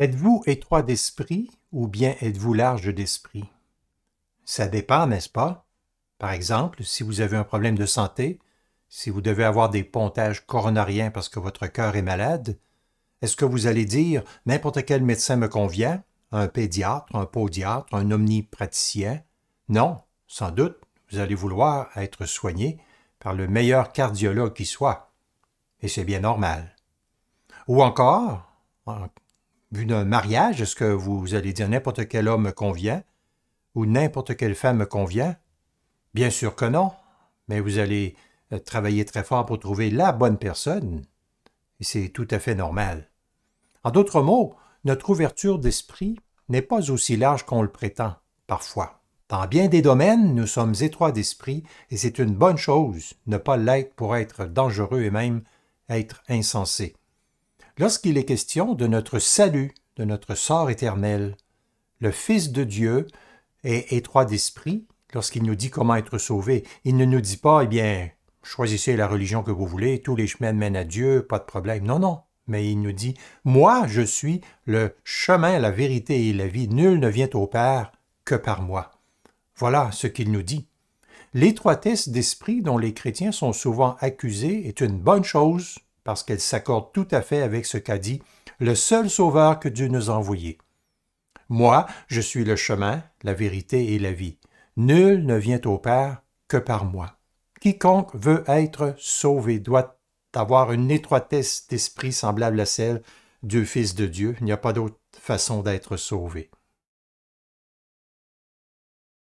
Êtes-vous étroit d'esprit ou bien êtes-vous large d'esprit? Ça dépend, n'est-ce pas? Par exemple, si vous avez un problème de santé, si vous devez avoir des pontages coronariens parce que votre cœur est malade, est-ce que vous allez dire n'importe quel médecin me convient, un pédiatre, un podiatre, un omnipraticien? Non, sans doute, vous allez vouloir être soigné par le meilleur cardiologue qui soit. Et c'est bien normal. Ou encore, Vu d'un mariage, est-ce que vous allez dire n'importe quel homme me convient ou n'importe quelle femme me convient Bien sûr que non, mais vous allez euh, travailler très fort pour trouver la bonne personne, et c'est tout à fait normal. En d'autres mots, notre ouverture d'esprit n'est pas aussi large qu'on le prétend, parfois. Dans bien des domaines, nous sommes étroits d'esprit, et c'est une bonne chose, ne pas l'être pour être dangereux et même être insensé. Lorsqu'il est question de notre salut, de notre sort éternel, le Fils de Dieu est étroit d'esprit lorsqu'il nous dit comment être sauvé. Il ne nous dit pas, eh bien, choisissez la religion que vous voulez, tous les chemins mènent à Dieu, pas de problème. Non, non. Mais il nous dit, moi, je suis le chemin, la vérité et la vie. Nul ne vient au Père que par moi. Voilà ce qu'il nous dit. L'étroitesse d'esprit dont les chrétiens sont souvent accusés est une bonne chose, parce qu'elle s'accorde tout à fait avec ce qu'a dit le seul Sauveur que Dieu nous a envoyé. Moi, je suis le chemin, la vérité et la vie. Nul ne vient au Père que par moi. Quiconque veut être sauvé doit avoir une étroitesse d'esprit semblable à celle du Fils de Dieu. Il n'y a pas d'autre façon d'être sauvé.